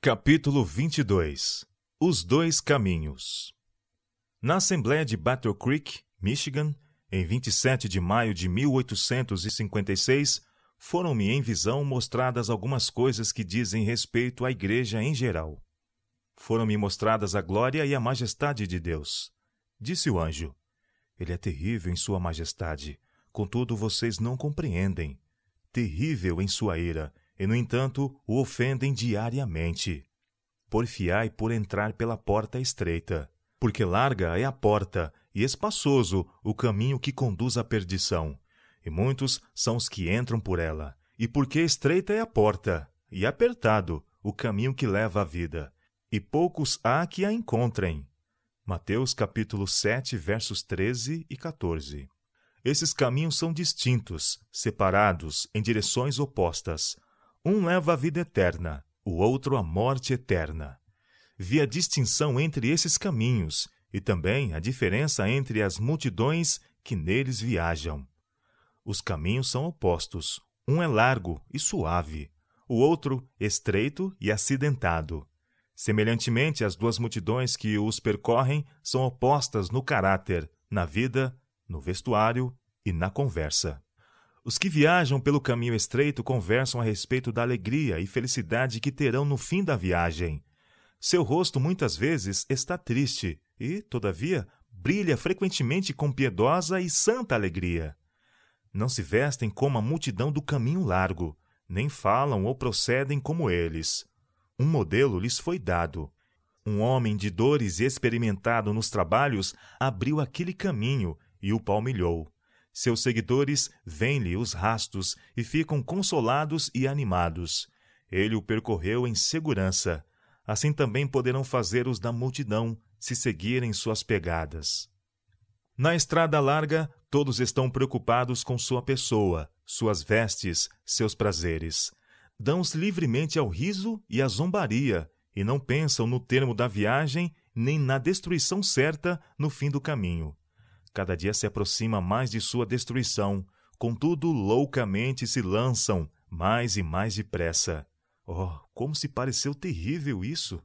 Capítulo 22 Os Dois Caminhos Na Assembleia de Battle Creek, Michigan, em 27 de maio de 1856, foram-me em visão mostradas algumas coisas que dizem respeito à Igreja em geral. Foram-me mostradas a glória e a majestade de Deus. Disse o anjo: Ele é terrível em Sua majestade, contudo vocês não compreendem. Terrível em Sua ira e, no entanto, o ofendem diariamente. Porfiai por entrar pela porta estreita, porque larga é a porta e espaçoso o caminho que conduz à perdição, e muitos são os que entram por ela, e porque estreita é a porta, e apertado o caminho que leva à vida, e poucos há que a encontrem. Mateus capítulo 7, versos 13 e 14. Esses caminhos são distintos, separados, em direções opostas, um leva a vida eterna, o outro a morte eterna. Vi a distinção entre esses caminhos e também a diferença entre as multidões que neles viajam. Os caminhos são opostos. Um é largo e suave, o outro estreito e acidentado. Semelhantemente, as duas multidões que os percorrem são opostas no caráter, na vida, no vestuário e na conversa. Os que viajam pelo caminho estreito conversam a respeito da alegria e felicidade que terão no fim da viagem. Seu rosto muitas vezes está triste e, todavia, brilha frequentemente com piedosa e santa alegria. Não se vestem como a multidão do caminho largo, nem falam ou procedem como eles. Um modelo lhes foi dado. Um homem de dores e experimentado nos trabalhos abriu aquele caminho e o palmilhou seus seguidores vêem lhe os rastos e ficam consolados e animados. Ele o percorreu em segurança. Assim também poderão fazer os da multidão, se seguirem suas pegadas. Na estrada larga, todos estão preocupados com sua pessoa, suas vestes, seus prazeres. Dão-se livremente ao riso e à zombaria, e não pensam no termo da viagem nem na destruição certa no fim do caminho. Cada dia se aproxima mais de sua destruição, contudo, loucamente se lançam, mais e mais depressa. Oh, como se pareceu terrível isso!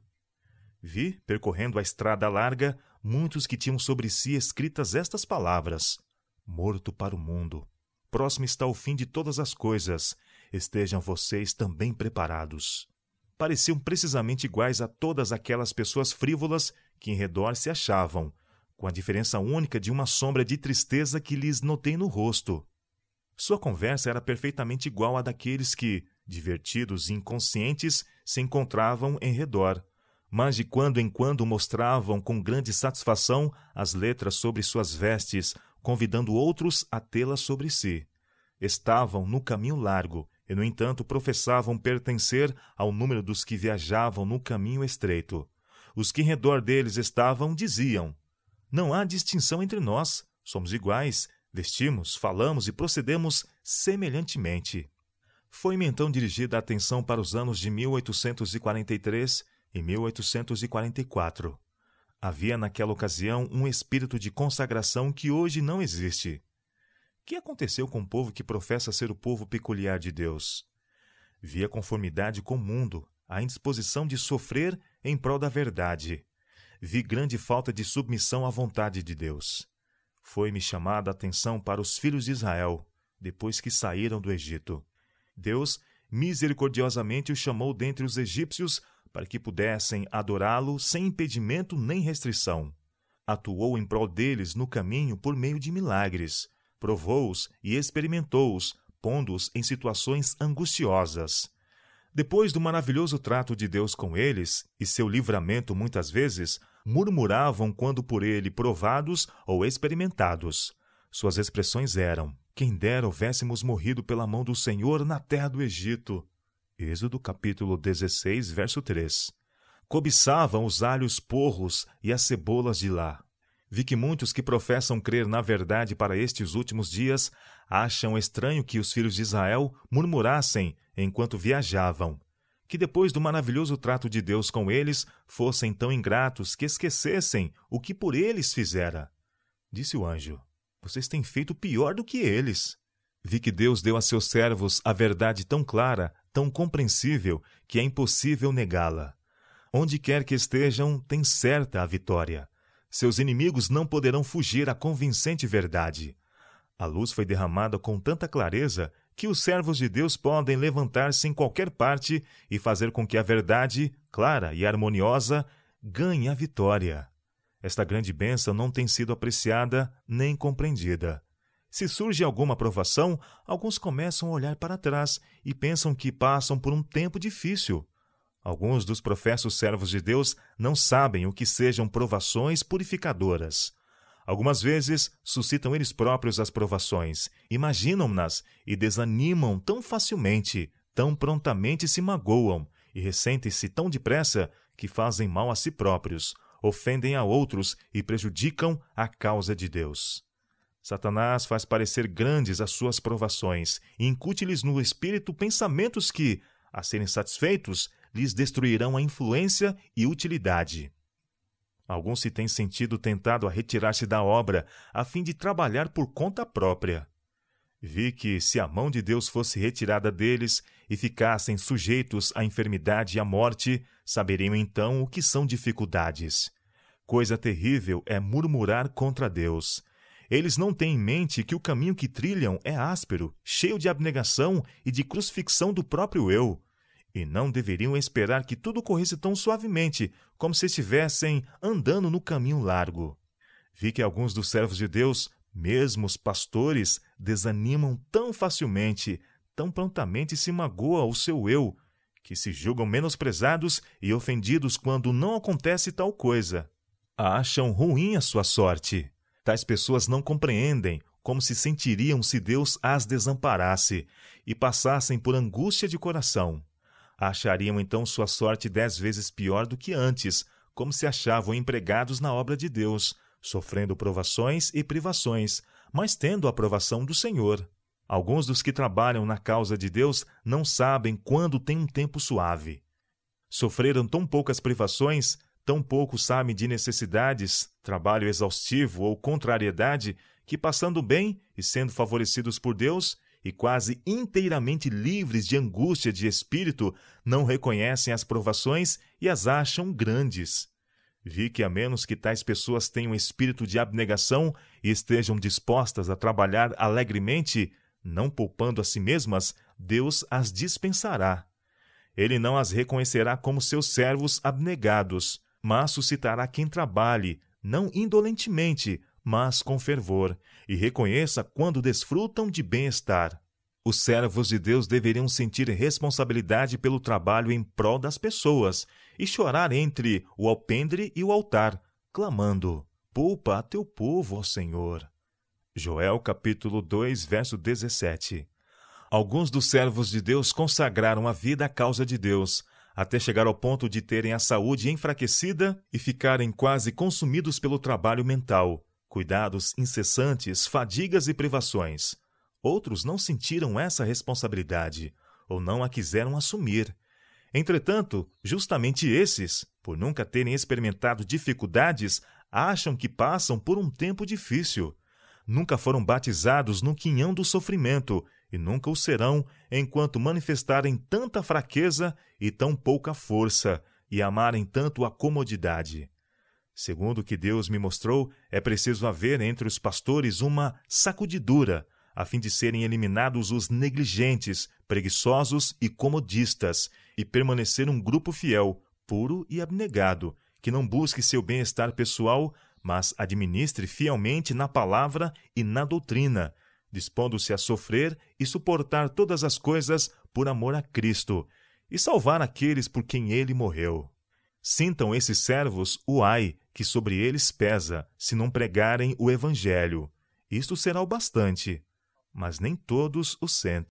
Vi, percorrendo a estrada larga, muitos que tinham sobre si escritas estas palavras: Morto para o mundo. Próximo está o fim de todas as coisas. Estejam vocês também preparados. Pareciam precisamente iguais a todas aquelas pessoas frívolas que em redor se achavam, com a diferença única de uma sombra de tristeza que lhes notei no rosto. Sua conversa era perfeitamente igual à daqueles que, divertidos e inconscientes, se encontravam em redor, mas de quando em quando mostravam com grande satisfação as letras sobre suas vestes, convidando outros a tê-las sobre si. Estavam no caminho largo e, no entanto, professavam pertencer ao número dos que viajavam no caminho estreito. Os que em redor deles estavam diziam: não há distinção entre nós, somos iguais, vestimos, falamos e procedemos semelhantemente. Foi-me então dirigida a atenção para os anos de 1843 e 1844. Havia naquela ocasião um espírito de consagração que hoje não existe. que aconteceu com o povo que professa ser o povo peculiar de Deus? Via conformidade com o mundo, a indisposição de sofrer em prol da verdade vi grande falta de submissão à vontade de Deus. Foi-me chamada a atenção para os filhos de Israel, depois que saíram do Egito. Deus misericordiosamente os chamou dentre os egípcios para que pudessem adorá-lo sem impedimento nem restrição. Atuou em prol deles no caminho por meio de milagres, provou-os e experimentou-os, pondo-os em situações angustiosas. Depois do maravilhoso trato de Deus com eles e seu livramento muitas vezes, murmuravam quando por ele provados ou experimentados. Suas expressões eram: Quem dera houvéssemos morrido pela mão do Senhor na terra do Egito. Êxodo capítulo 16, verso 3. Cobiçavam os alhos porros e as cebolas de lá. Vi que muitos que professam crer na verdade para estes últimos dias acham estranho que os filhos de Israel murmurassem enquanto viajavam que depois do maravilhoso trato de Deus com eles, fossem tão ingratos que esquecessem o que por eles fizera. Disse o anjo: Vocês têm feito pior do que eles. Vi que Deus deu a seus servos a verdade tão clara, tão compreensível, que é impossível negá-la. Onde quer que estejam, tem certa a vitória. Seus inimigos não poderão fugir à convincente verdade. A luz foi derramada com tanta clareza que os servos de Deus podem levantar-se em qualquer parte e fazer com que a verdade, clara e harmoniosa, ganhe a vitória. Esta grande bênção não tem sido apreciada nem compreendida. Se surge alguma provação, alguns começam a olhar para trás e pensam que passam por um tempo difícil. Alguns dos professos servos de Deus não sabem o que sejam provações purificadoras. Algumas vezes suscitam eles próprios as provações, imaginam-nas e desanimam tão facilmente, tão prontamente se magoam e ressentem-se tão depressa que fazem mal a si próprios, ofendem a outros e prejudicam a causa de Deus. Satanás faz parecer grandes as suas provações e incute-lhes no espírito pensamentos que, a serem satisfeitos, lhes destruirão a influência e utilidade. Alguns se têm sentido tentado a retirar-se da obra, a fim de trabalhar por conta própria. Vi que, se a mão de Deus fosse retirada deles e ficassem sujeitos à enfermidade e à morte, saberiam então o que são dificuldades. Coisa terrível é murmurar contra Deus. Eles não têm em mente que o caminho que trilham é áspero, cheio de abnegação e de crucifixão do próprio eu e não deveriam esperar que tudo corresse tão suavemente, como se estivessem andando no caminho largo. Vi que alguns dos servos de Deus, mesmo os pastores, desanimam tão facilmente, tão prontamente se magoa o seu eu, que se julgam menosprezados e ofendidos quando não acontece tal coisa. Acham ruim a sua sorte. Tais pessoas não compreendem como se sentiriam se Deus as desamparasse e passassem por angústia de coração achariam então sua sorte dez vezes pior do que antes, como se achavam empregados na obra de Deus, sofrendo provações e privações, mas tendo a aprovação do Senhor. Alguns dos que trabalham na causa de Deus não sabem quando tem um tempo suave. Sofreram tão poucas privações, tão pouco sabem de necessidades, trabalho exaustivo ou contrariedade, que passando bem e sendo favorecidos por Deus, e quase inteiramente livres de angústia de espírito, não reconhecem as provações e as acham grandes. Vi que, a menos que tais pessoas tenham espírito de abnegação e estejam dispostas a trabalhar alegremente, não poupando a si mesmas, Deus as dispensará. Ele não as reconhecerá como seus servos abnegados, mas suscitará quem trabalhe, não indolentemente, mas com fervor, e reconheça quando desfrutam de bem-estar. Os servos de Deus deveriam sentir responsabilidade pelo trabalho em prol das pessoas e chorar entre o alpendre e o altar, clamando: Poupa a teu povo, ó Senhor. Joel capítulo 2, verso 17. Alguns dos servos de Deus consagraram a vida à causa de Deus, até chegar ao ponto de terem a saúde enfraquecida e ficarem quase consumidos pelo trabalho mental cuidados incessantes, fadigas e privações. Outros não sentiram essa responsabilidade ou não a quiseram assumir. Entretanto, justamente esses, por nunca terem experimentado dificuldades, acham que passam por um tempo difícil. Nunca foram batizados no quinhão do sofrimento e nunca o serão enquanto manifestarem tanta fraqueza e tão pouca força e amarem tanto a comodidade. Segundo o que Deus me mostrou, é preciso haver entre os pastores uma sacudidura, a fim de serem eliminados os negligentes, preguiçosos e comodistas, e permanecer um grupo fiel, puro e abnegado, que não busque seu bem-estar pessoal, mas administre fielmente na palavra e na doutrina, dispondo-se a sofrer e suportar todas as coisas por amor a Cristo, e salvar aqueles por quem ele morreu. Sintam esses servos o ai que sobre eles pesa, se não pregarem o evangelho. Isto será o bastante. Mas nem todos o sentem.